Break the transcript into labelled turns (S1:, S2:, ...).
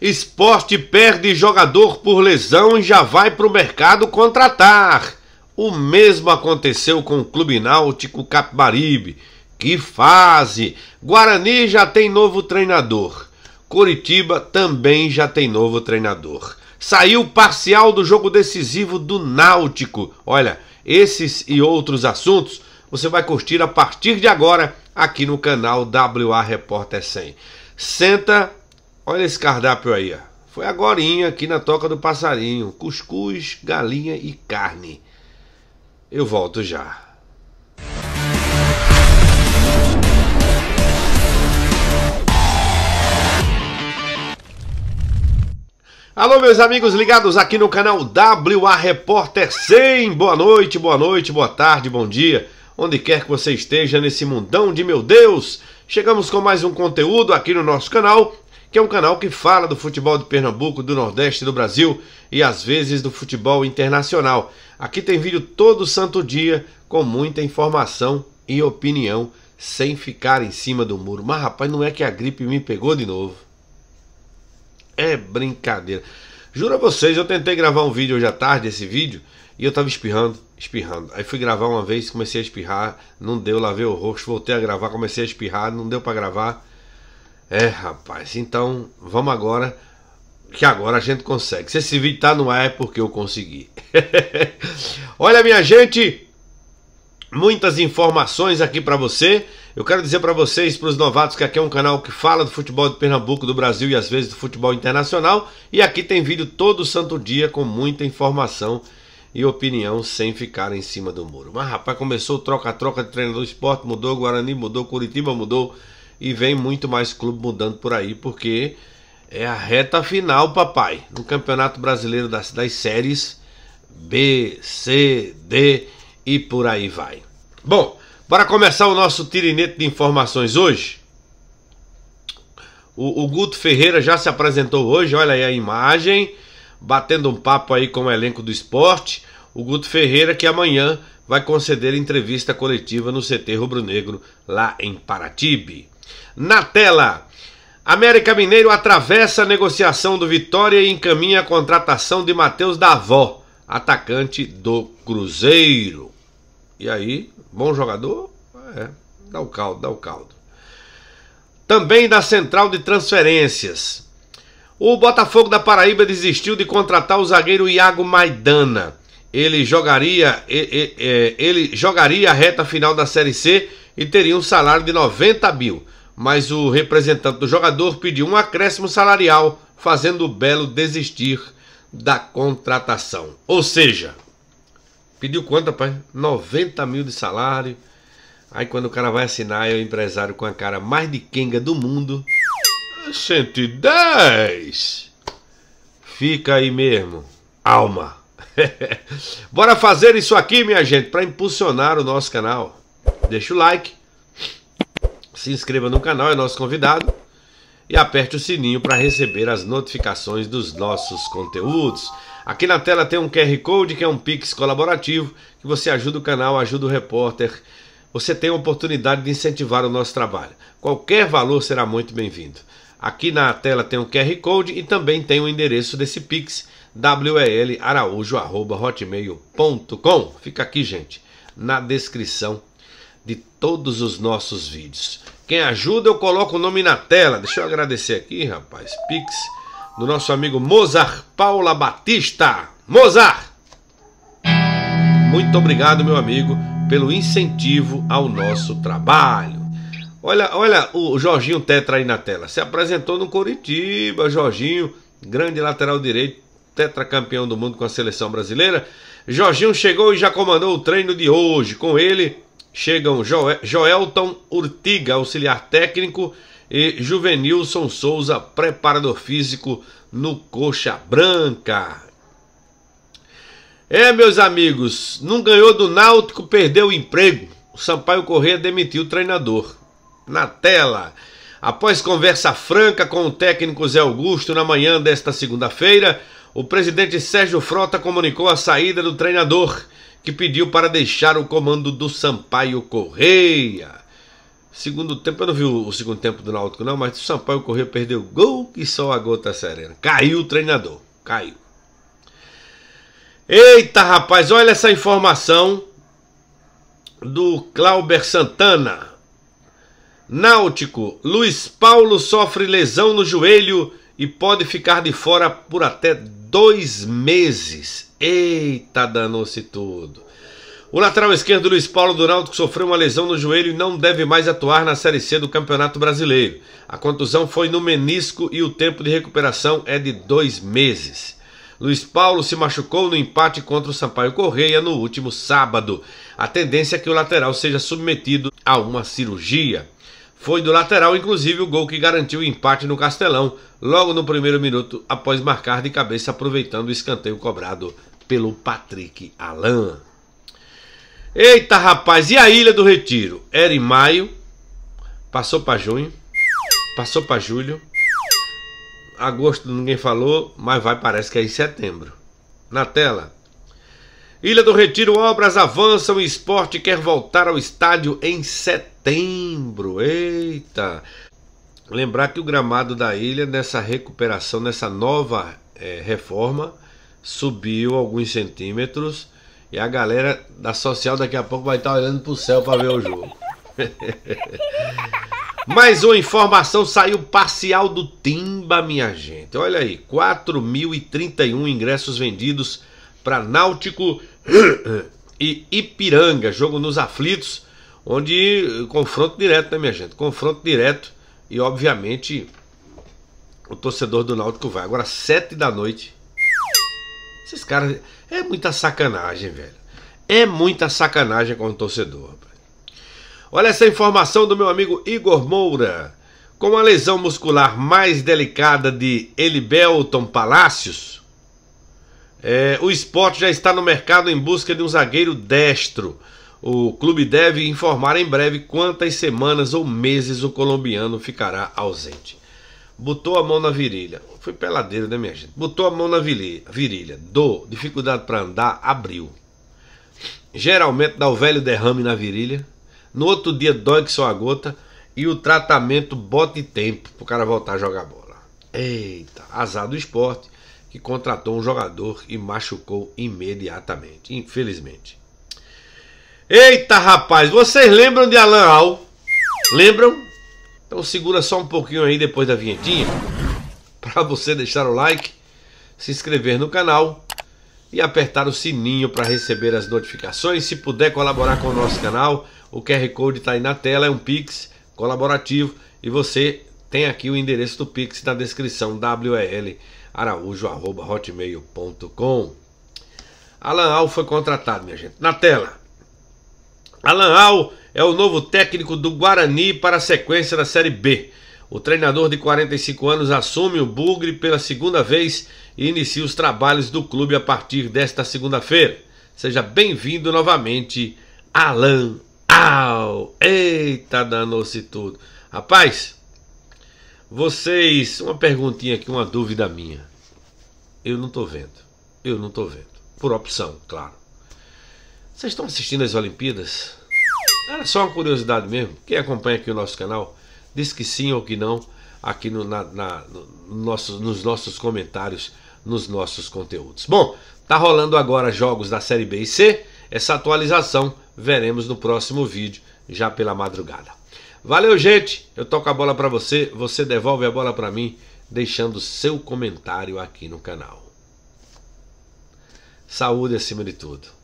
S1: Esporte perde jogador por lesão e já vai para o mercado contratar. O mesmo aconteceu com o Clube Náutico Capibaribe. Que fase! Guarani já tem novo treinador. Coritiba também já tem novo treinador. Saiu parcial do jogo decisivo do Náutico. Olha, esses e outros assuntos você vai curtir a partir de agora aqui no canal WA Repórter 100. Senta Olha esse cardápio aí, ó. Foi agorinha aqui na Toca do Passarinho. Cuscuz, galinha e carne. Eu volto já. Alô, meus amigos ligados aqui no canal WA Repórter 100. Boa noite, boa noite, boa tarde, bom dia. Onde quer que você esteja nesse mundão de meu Deus. Chegamos com mais um conteúdo aqui no nosso canal que é um canal que fala do futebol de Pernambuco, do Nordeste, do Brasil e às vezes do futebol internacional. Aqui tem vídeo todo santo dia com muita informação e opinião, sem ficar em cima do muro. Mas rapaz, não é que a gripe me pegou de novo. É brincadeira. Juro a vocês, eu tentei gravar um vídeo hoje à tarde, esse vídeo, e eu tava espirrando, espirrando. Aí fui gravar uma vez, comecei a espirrar, não deu, lavei o rosto, voltei a gravar, comecei a espirrar, não deu para gravar. É, rapaz, então vamos agora. Que agora a gente consegue. Se esse vídeo tá no ar é porque eu consegui. Olha, minha gente, muitas informações aqui para você. Eu quero dizer para vocês, para os novatos, que aqui é um canal que fala do futebol de Pernambuco, do Brasil e às vezes do futebol internacional. E aqui tem vídeo todo santo dia com muita informação e opinião sem ficar em cima do muro. Mas rapaz, começou troca-troca de treinador esporte, mudou Guarani, mudou Curitiba, mudou e vem muito mais clube mudando por aí, porque é a reta final, papai, no Campeonato Brasileiro das, das séries B, C, D e por aí vai. Bom, para começar o nosso tirinete de informações hoje, o, o Guto Ferreira já se apresentou hoje, olha aí a imagem, batendo um papo aí com o elenco do esporte. O Guto Ferreira que amanhã vai conceder entrevista coletiva no CT Rubro Negro lá em Paratybe. Na tela. América Mineiro atravessa a negociação do Vitória e encaminha a contratação de Matheus Davó, atacante do Cruzeiro. E aí, bom jogador? É, dá o caldo, dá o caldo. Também da central de transferências. O Botafogo da Paraíba desistiu de contratar o zagueiro Iago Maidana ele jogaria, é, ele jogaria a reta final da Série C e teria um salário de 90 mil. Mas o representante do jogador pediu um acréscimo salarial, fazendo o Belo desistir da contratação. Ou seja, pediu quanto, rapaz? 90 mil de salário. Aí quando o cara vai assinar, é o empresário com a cara mais de quenga do mundo. 110! Fica aí mesmo, alma. Bora fazer isso aqui, minha gente, para impulsionar o nosso canal. Deixa o like, se inscreva no canal, é nosso convidado. E aperte o sininho para receber as notificações dos nossos conteúdos. Aqui na tela tem um QR Code, que é um Pix colaborativo, que você ajuda o canal, ajuda o repórter. Você tem a oportunidade de incentivar o nosso trabalho. Qualquer valor será muito bem-vindo. Aqui na tela tem um QR Code e também tem o endereço desse Pix welaraújo.hotmail.com. Fica aqui, gente, na descrição de todos os nossos vídeos. Quem ajuda, eu coloco o nome na tela. Deixa eu agradecer aqui, rapaz. Pix do nosso amigo Mozart Paula Batista. Mozart! Muito obrigado, meu amigo, pelo incentivo ao nosso trabalho. Olha, olha o Jorginho Tetra aí na tela. Se apresentou no Coritiba, Jorginho, grande lateral direito, tetracampeão do mundo com a seleção brasileira. Jorginho chegou e já comandou o treino de hoje. Com ele chegam Joelton Urtiga, auxiliar técnico, e Juvenilson Souza, preparador físico no Coxa Branca. É, meus amigos, não ganhou do Náutico, perdeu o emprego. O Sampaio Corrêa demitiu o treinador. Na tela. Após conversa franca com o técnico Zé Augusto na manhã desta segunda-feira, o presidente Sérgio Frota comunicou a saída do treinador, que pediu para deixar o comando do Sampaio Correia. Segundo tempo, eu não vi o, segundo tempo do Náutico, não, mas o Sampaio Correia perdeu gol que só a gota serena. Caiu o treinador, caiu. Eita rapaz, olha essa informação do Clauber Santana. Náutico, Luiz Paulo sofre lesão no joelho e pode ficar de fora por até dois meses. Eita, danou-se tudo. O lateral esquerdo Luiz Paulo do Náutico sofreu uma lesão no joelho e não deve mais atuar na Série C do Campeonato Brasileiro. A contusão foi no menisco e o tempo de recuperação é de dois meses. Luiz Paulo se machucou no empate contra o Sampaio Correia no último sábado. A tendência é que o lateral seja submetido a uma cirurgia. Foi do lateral, inclusive, o gol que garantiu o empate no Castelão, logo no primeiro minuto, após marcar de cabeça, aproveitando o escanteio cobrado pelo Patrick Alain. Eita rapaz, e a Ilha do Retiro? Era em maio, passou para junho, passou para julho, agosto ninguém falou, mas vai, parece que é em setembro. Na tela. Ilha do Retiro, obras avançam, esporte quer voltar ao estádio em setembro. Eita! Lembrar que o gramado da ilha, nessa recuperação, nessa nova é, reforma, subiu alguns centímetros. E a galera da social daqui a pouco vai estar olhando pro céu para ver o jogo. Mais uma informação saiu parcial do Timba, minha gente. Olha aí, 4.031 ingressos vendidos para Náutico e Ipiranga, jogo nos aflitos, onde eh, confronto direto, né, minha gente? Confronto direto e, obviamente, o torcedor do Náutico vai. Agora, sete da noite. Esses caras. É muita sacanagem, velho. É muita sacanagem com o torcedor, Olha essa informação do meu amigo Igor Moura. Com a lesão muscular mais delicada de Elibelton Palácios, é, o esporte já está no mercado em busca de um zagueiro destro. O clube deve informar em breve quantas semanas ou meses o colombiano ficará ausente. Botou a mão na virilha. Foi peladeiro, né, minha gente? Botou a mão na virilha. Dor, dificuldade para andar, abriu. Geralmente dá o velho derrame na virilha. No outro dia dói que só a gota. E o tratamento bota de tempo pro cara voltar a jogar bola. Eita, azar do esporte que contratou um jogador e machucou imediatamente, infelizmente. Eita, rapaz, vocês lembram de Alan Al? Lembram? Então segura só um pouquinho aí depois da vinhetinha para você deixar o like, se inscrever no canal e apertar o sininho para receber as notificações. Se puder colaborar com o nosso canal, o QR Code está aí na tela, é um Pix colaborativo e você tem aqui o endereço do Pix na descrição, WEL araújo.hotmail.com. Alan Al foi contratado, minha gente. Na tela. Alan Al é o novo técnico do Guarani para a sequência da Série B. O treinador de 45 anos assume o Bugre pela segunda vez e inicia os trabalhos do clube a partir desta segunda-feira. Seja bem-vindo novamente, Alan Al. Eita, danou-se tudo. Rapaz, vocês, uma perguntinha aqui, uma dúvida minha. Eu não estou vendo. Eu não estou vendo. Por opção, claro. Vocês estão assistindo as Olimpíadas? Era só uma curiosidade mesmo. Quem acompanha aqui o nosso canal, diz que sim ou que não aqui no, na, na, no nossos, nos nossos comentários, nos nossos conteúdos. Bom, tá rolando agora jogos da Série B e C. Essa atualização veremos no próximo vídeo, já pela madrugada. Valeu, gente. Eu toco a bola para você, você devolve a bola para mim, deixando seu comentário aqui no canal. Saúde acima de tudo.